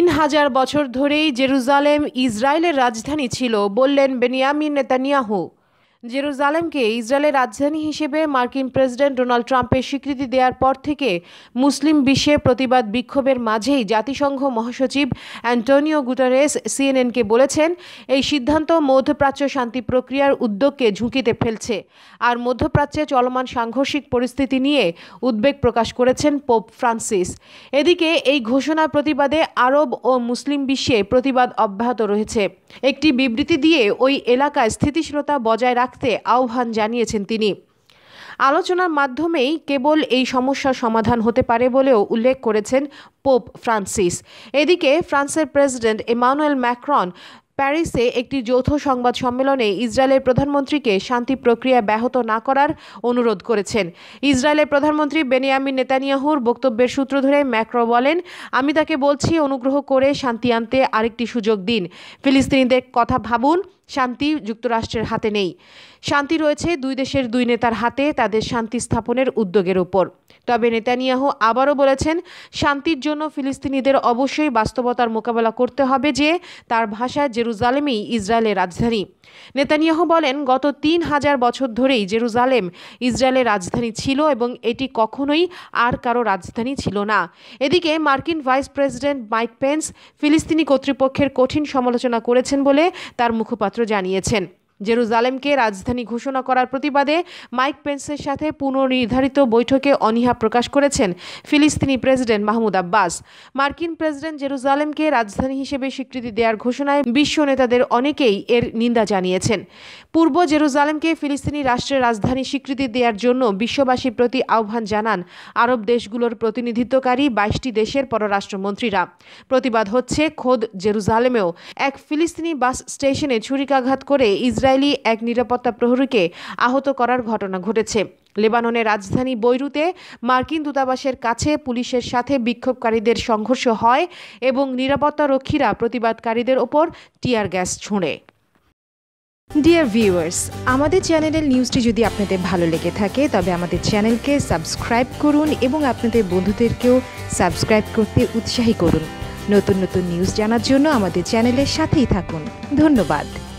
তিন হাজার বছর ধরেই জেরুজালেম ইসরায়েলের রাজধানী ছিল বললেন বেনিয়ামিন নেতানিয়াহু জেরুজালেমকে ইসরায়েলের রাজধানী হিসেবে মার্কিন প্রেসিডেন্ট ডোনাল্ড ট্রাম্পের স্বীকৃতি দেওয়ার পর থেকে মুসলিম বিশ্বে প্রতিবাদ বিক্ষোভের মাঝেই জাতিসংঘ মহাসচিব অ্যান্টনিও গুটারেস সিএনএনকে বলেছেন এই সিদ্ধান্ত মধ্যপ্রাচ্য শান্তি প্রক্রিয়ার উদ্যোগকে ঝুঁকিতে ফেলছে আর মধ্যপ্রাচ্যে চলমান সাংঘর্ষিক পরিস্থিতি নিয়ে উদ্বেগ প্রকাশ করেছেন পোপ ফ্রান্সিস এদিকে এই ঘোষণার প্রতিবাদে আরব ও মুসলিম বিশ্বে প্রতিবাদ অব্যাহত রয়েছে একটি বিবৃতি দিয়ে ওই এলাকায় স্থিতিশীলতা বজায় রাখ রাখতে আহ্বান জানিয়েছেন তিনি আলোচনার মাধ্যমেই কেবল এই সমস্যার সমাধান হতে পারে বলেও উল্লেখ করেছেন পোপ ফ্রান্সিস এদিকে ফ্রান্সের প্রেসিডেন্ট এমানুয়েল ম্যাক্রন প্যারিসে একটি যৌথ সংবাদ সম্মেলনে ইসরায়েলের প্রধানমন্ত্রীকে শান্তি প্রক্রিয়া ব্যাহত না করার অনুরোধ করেছেন ইসরায়েলের প্রধানমন্ত্রী বেনিয়ামিন নেতানিয়াহুর বক্তব্যের সূত্র ধরে ম্যাক্রো বলেন আমি তাকে বলছি অনুগ্রহ করে শান্তি আনতে আরেকটি সুযোগ দিন ফিলিস্তিনিদের কথা ভাবুন শান্তি যুক্তরাষ্ট্রের হাতে নেই শান্তি রয়েছে দুই দেশের দুই নেতার হাতে তাদের শান্তি স্থাপনের উদ্যোগের উপর তবে নেতানিয়াহু আবারও বলেছেন শান্তির জন্য ফিলিস্তিনিদের অবশ্যই বাস্তবতার মোকাবেলা করতে হবে যে তার ভাষা জেরুজালেমেই ইসরায়েলের রাজধানী নেতানিয়াহু বলেন গত তিন হাজার বছর ধরেই জেরুজালেম ইসরায়েলের রাজধানী ছিল এবং এটি কখনোই আর কারো রাজধানী ছিল না এদিকে মার্কিন ভাইস প্রেসিডেন্ট মাইক পেন্স ফিলিস্তিনি কর্তৃপক্ষের কঠিন সমালোচনা করেছেন বলে তার মুখপাত্র জানিয়েছেন জেরুজালেমকে রাজধানী ঘোষণা করার প্রতিবাদে মাইক পেন্সের সাথে পুনর্নির্ধারিত বৈঠকে অনীহা প্রকাশ করেছেন ফিলিস্তিনি প্রেসিডেন্ট মাহমুদ আব্বাস মার্কিন প্রেসিডেন্ট জেরুজালেমকে রাজধানী হিসেবে স্বীকৃতি দেওয়ার ঘোষণায় বিশ্ব নেতাদের অনেকেই এর নিন্দা জানিয়েছেন পূর্ব জেরুজালেমকে ফিলিস্তিনি রাষ্ট্রের রাজধানী স্বীকৃতি দেওয়ার জন্য বিশ্ববাসীর প্রতি আহ্বান জানান আরব দেশগুলোর প্রতিনিধিত্বকারী বাইশটি দেশের পররাষ্ট্রমন্ত্রীরা প্রতিবাদ হচ্ছে খোদ জেরুজালেমেও এক ফিলিস্তিনি বাস স্টেশনে ছুরিকাঘাত করে ইসরায়েল ইসরায়েলি এক নিরাপত্তা প্রহরীকে আহত করার ঘটনা ঘটেছে লেবাননের রাজধানী বৈরুতে মার্কিন দূতাবাসের কাছে পুলিশের সাথে বিক্ষোভকারীদের সংঘর্ষ হয় এবং নিরাপত্তা রক্ষীরা প্রতিবাদকারীদের ওপর টিয়ার গ্যাস ছোঁড়ে ডিয়ার ভিউয়ার্স আমাদের চ্যানেলের নিউজটি যদি আপনাদের ভালো লেগে থাকে তবে আমাদের চ্যানেলকে সাবস্ক্রাইব করুন এবং আপনাদের বন্ধুদেরকেও সাবস্ক্রাইব করতে উৎসাহী করুন নতুন নতুন নিউজ জানার জন্য আমাদের চ্যানেলের সাথেই থাকুন ধন্যবাদ